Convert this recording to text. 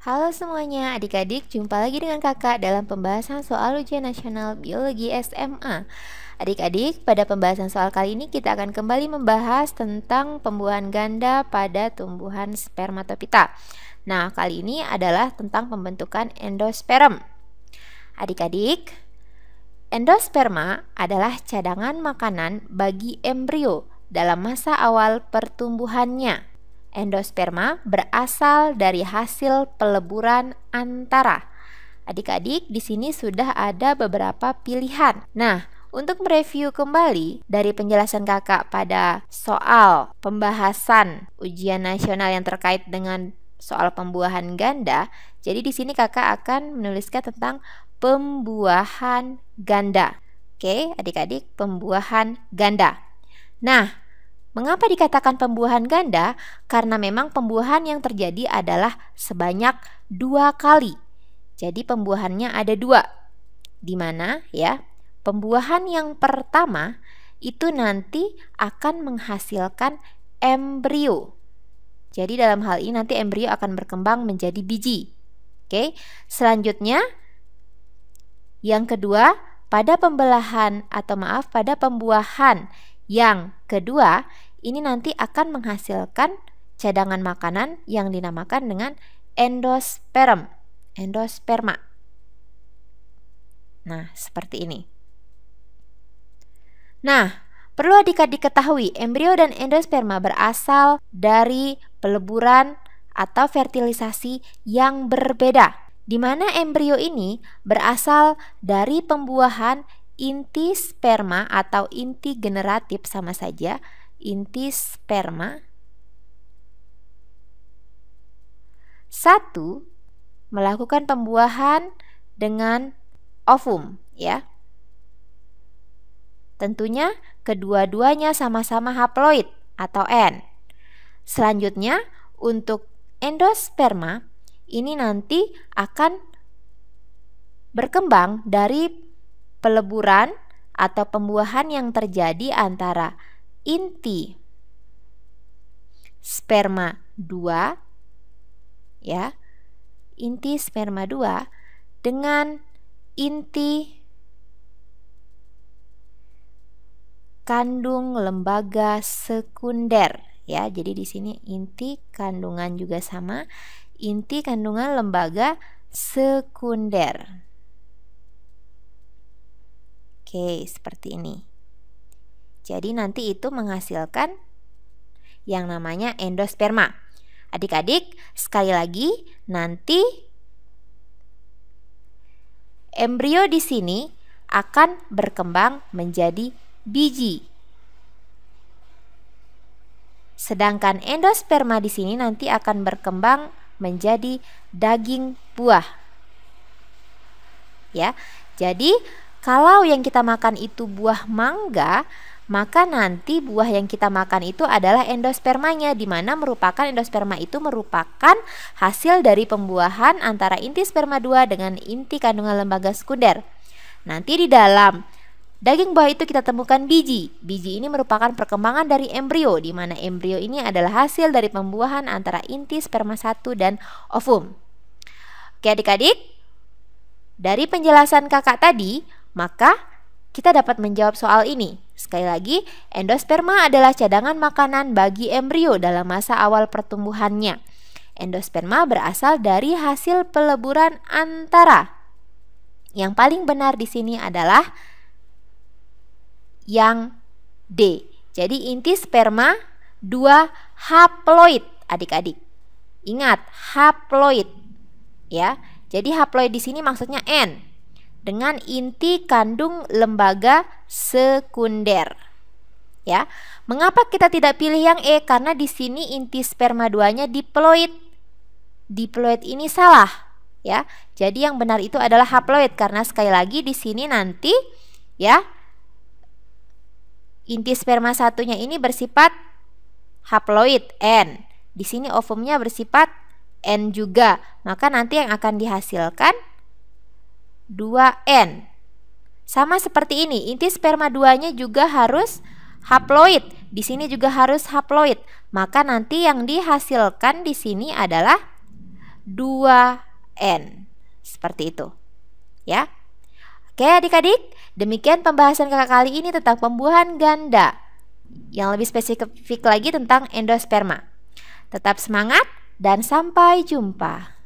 Halo semuanya, adik-adik, jumpa lagi dengan kakak dalam pembahasan soal ujian nasional biologi SMA. Adik-adik, pada pembahasan soal kali ini kita akan kembali membahas tentang pembuahan ganda pada tumbuhan spermatopita. Nah, kali ini adalah tentang pembentukan endosperm. Adik-adik, endosperma adalah cadangan makanan bagi embrio dalam masa awal pertumbuhannya. Endosperma berasal dari hasil peleburan antara. Adik-adik, di sini sudah ada beberapa pilihan. Nah, untuk mereview kembali dari penjelasan kakak pada soal pembahasan ujian nasional yang terkait dengan soal pembuahan ganda, jadi di sini kakak akan menuliskan tentang pembuahan ganda. Oke, adik-adik, pembuahan ganda. Nah, Mengapa dikatakan pembuahan ganda? Karena memang pembuahan yang terjadi adalah sebanyak dua kali. Jadi pembuahannya ada dua. Di mana ya? Pembuahan yang pertama itu nanti akan menghasilkan embrio. Jadi dalam hal ini nanti embrio akan berkembang menjadi biji. Oke. Selanjutnya yang kedua, pada pembelahan atau maaf pada pembuahan yang kedua, ini nanti akan menghasilkan cadangan makanan yang dinamakan dengan endosperm. Endosperma. Nah, seperti ini. Nah, perlu adik diketahui, embrio dan endosperma berasal dari peleburan atau fertilisasi yang berbeda. Di mana embrio ini berasal dari pembuahan inti sperma atau inti generatif sama saja, inti sperma satu melakukan pembuahan dengan ovum ya. Tentunya kedua-duanya sama-sama haploid atau N. Selanjutnya untuk endosperma ini nanti akan berkembang dari peleburan atau pembuahan yang terjadi antara inti sperma 2 ya inti sperma 2 dengan inti kandung lembaga sekunder ya jadi di sini inti kandungan juga sama inti kandungan lembaga sekunder Oke, seperti ini. Jadi nanti itu menghasilkan yang namanya endosperma. Adik-adik, sekali lagi nanti embrio di sini akan berkembang menjadi biji. Sedangkan endosperma di sini nanti akan berkembang menjadi daging buah. Ya. Jadi kalau yang kita makan itu buah mangga, maka nanti buah yang kita makan itu adalah endospermanya di mana merupakan endosperma itu merupakan hasil dari pembuahan antara inti sperma 2 dengan inti kandungan lembaga sekunder. Nanti di dalam daging buah itu kita temukan biji. Biji ini merupakan perkembangan dari embrio di mana embrio ini adalah hasil dari pembuahan antara inti sperma 1 dan ovum. Oke adik-adik, dari penjelasan kakak tadi, maka kita dapat menjawab soal ini. Sekali lagi, endosperma adalah cadangan makanan bagi embrio dalam masa awal pertumbuhannya. Endosperma berasal dari hasil peleburan antara. Yang paling benar di sini adalah yang D. Jadi inti sperma 2 haploid, adik-adik. Ingat, haploid ya. Jadi haploid di sini maksudnya N dengan inti kandung lembaga sekunder. Ya. Mengapa kita tidak pilih yang E? Karena di sini inti sperma duanya diploid. Diploid ini salah, ya. Jadi yang benar itu adalah haploid karena sekali lagi di sini nanti ya inti sperma satunya ini bersifat haploid N. Di sini ovumnya bersifat N juga. Maka nanti yang akan dihasilkan 2N. Sama seperti ini, inti sperma duanya juga harus haploid. Di sini juga harus haploid. Maka nanti yang dihasilkan di sini adalah 2N. Seperti itu. Ya. Oke, Adik-adik, demikian pembahasan Kakak kali ini tentang pembuahan ganda. Yang lebih spesifik lagi tentang endosperma. Tetap semangat dan sampai jumpa.